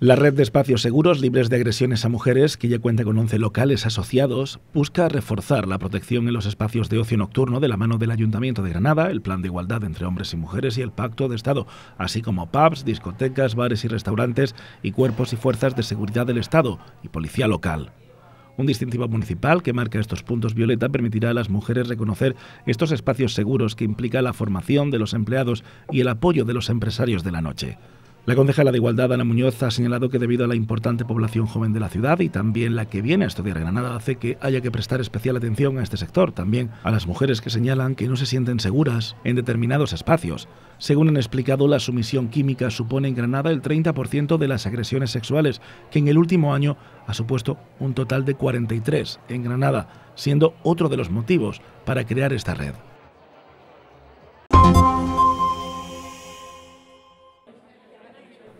La red de espacios seguros libres de agresiones a mujeres, que ya cuenta con 11 locales asociados, busca reforzar la protección en los espacios de ocio nocturno de la mano del Ayuntamiento de Granada, el Plan de Igualdad entre Hombres y Mujeres y el Pacto de Estado, así como pubs, discotecas, bares y restaurantes y cuerpos y fuerzas de seguridad del Estado y policía local. Un distintivo municipal que marca estos puntos violeta permitirá a las mujeres reconocer estos espacios seguros que implica la formación de los empleados y el apoyo de los empresarios de la noche. La concejala de Igualdad, Ana Muñoz, ha señalado que debido a la importante población joven de la ciudad y también la que viene a estudiar Granada hace que haya que prestar especial atención a este sector, también a las mujeres que señalan que no se sienten seguras en determinados espacios. Según han explicado, la sumisión química supone en Granada el 30% de las agresiones sexuales, que en el último año ha supuesto un total de 43 en Granada, siendo otro de los motivos para crear esta red.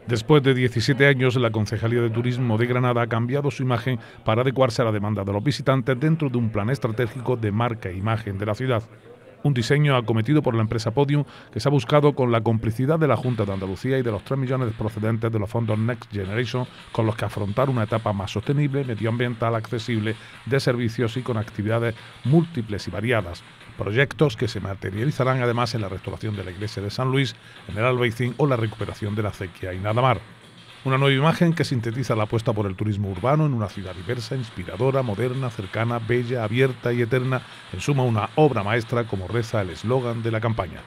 Después de 17 años, la Concejalía de Turismo de Granada ha cambiado su imagen para adecuarse a la demanda de los visitantes dentro de un plan estratégico de marca e imagen de la ciudad. Un diseño acometido por la empresa Podium que se ha buscado con la complicidad de la Junta de Andalucía y de los 3 millones procedentes de los fondos Next Generation con los que afrontar una etapa más sostenible, medioambiental, accesible, de servicios y con actividades múltiples y variadas proyectos que se materializarán además en la restauración de la iglesia de San Luis, en el Albaicín o la recuperación de la acequia y Nadamar. Una nueva imagen que sintetiza la apuesta por el turismo urbano en una ciudad diversa, inspiradora, moderna, cercana, bella, abierta y eterna, en suma una obra maestra como reza el eslogan de la campaña.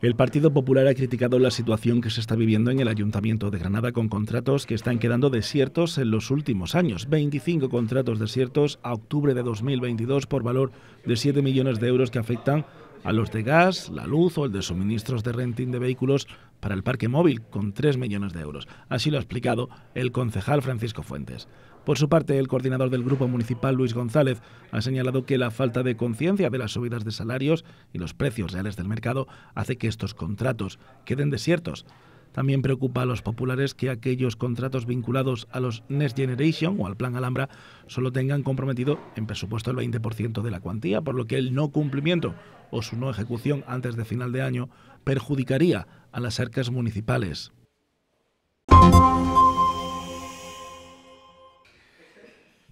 El Partido Popular ha criticado la situación que se está viviendo en el Ayuntamiento de Granada con contratos que están quedando desiertos en los últimos años. 25 contratos desiertos a octubre de 2022 por valor de 7 millones de euros que afectan a los de gas, la luz o el de suministros de renting de vehículos para el parque móvil, con 3 millones de euros. Así lo ha explicado el concejal Francisco Fuentes. Por su parte, el coordinador del Grupo Municipal, Luis González, ha señalado que la falta de conciencia de las subidas de salarios y los precios reales del mercado hace que estos contratos queden desiertos. También preocupa a los populares que aquellos contratos vinculados a los Next Generation o al Plan Alhambra solo tengan comprometido en presupuesto el 20% de la cuantía, por lo que el no cumplimiento o su no ejecución antes de final de año perjudicaría a las arcas municipales.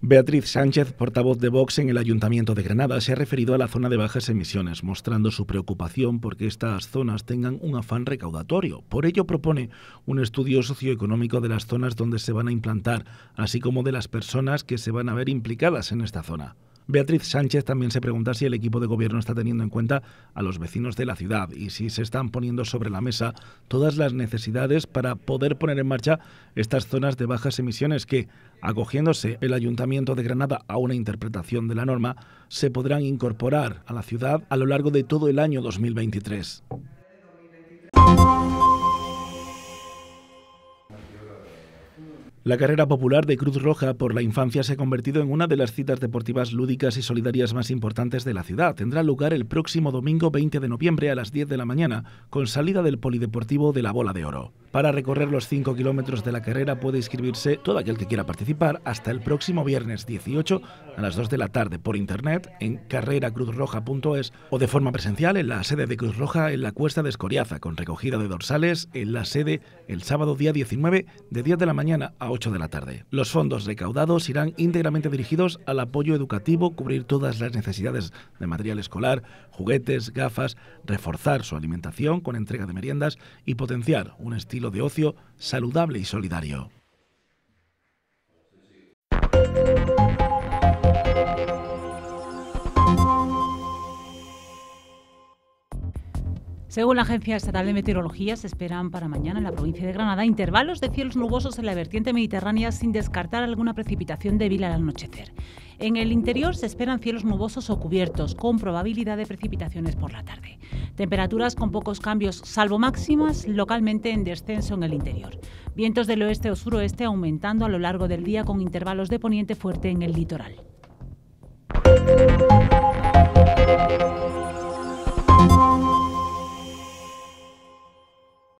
Beatriz Sánchez, portavoz de Vox en el Ayuntamiento de Granada, se ha referido a la zona de bajas emisiones, mostrando su preocupación por que estas zonas tengan un afán recaudatorio. Por ello propone un estudio socioeconómico de las zonas donde se van a implantar, así como de las personas que se van a ver implicadas en esta zona. Beatriz Sánchez también se pregunta si el equipo de gobierno está teniendo en cuenta a los vecinos de la ciudad y si se están poniendo sobre la mesa todas las necesidades para poder poner en marcha estas zonas de bajas emisiones que, acogiéndose el Ayuntamiento de Granada a una interpretación de la norma, se podrán incorporar a la ciudad a lo largo de todo el año 2023. La carrera popular de Cruz Roja por la infancia se ha convertido en una de las citas deportivas lúdicas y solidarias más importantes de la ciudad. Tendrá lugar el próximo domingo 20 de noviembre a las 10 de la mañana, con salida del Polideportivo de la Bola de Oro. Para recorrer los 5 kilómetros de la carrera puede inscribirse todo aquel que quiera participar hasta el próximo viernes 18 a las 2 de la tarde por internet en carreracruzroja.es o de forma presencial en la sede de Cruz Roja en la Cuesta de Escoriaza, con recogida de dorsales en la sede el sábado día 19 de 10 de la mañana a de la tarde. Los fondos recaudados irán íntegramente dirigidos al apoyo educativo, cubrir todas las necesidades de material escolar, juguetes, gafas, reforzar su alimentación con entrega de meriendas y potenciar un estilo de ocio saludable y solidario. Según la Agencia Estatal de Meteorología, se esperan para mañana en la provincia de Granada intervalos de cielos nubosos en la vertiente mediterránea sin descartar alguna precipitación débil al anochecer. En el interior se esperan cielos nubosos o cubiertos, con probabilidad de precipitaciones por la tarde. Temperaturas con pocos cambios, salvo máximas, localmente en descenso en el interior. Vientos del oeste o suroeste aumentando a lo largo del día con intervalos de poniente fuerte en el litoral.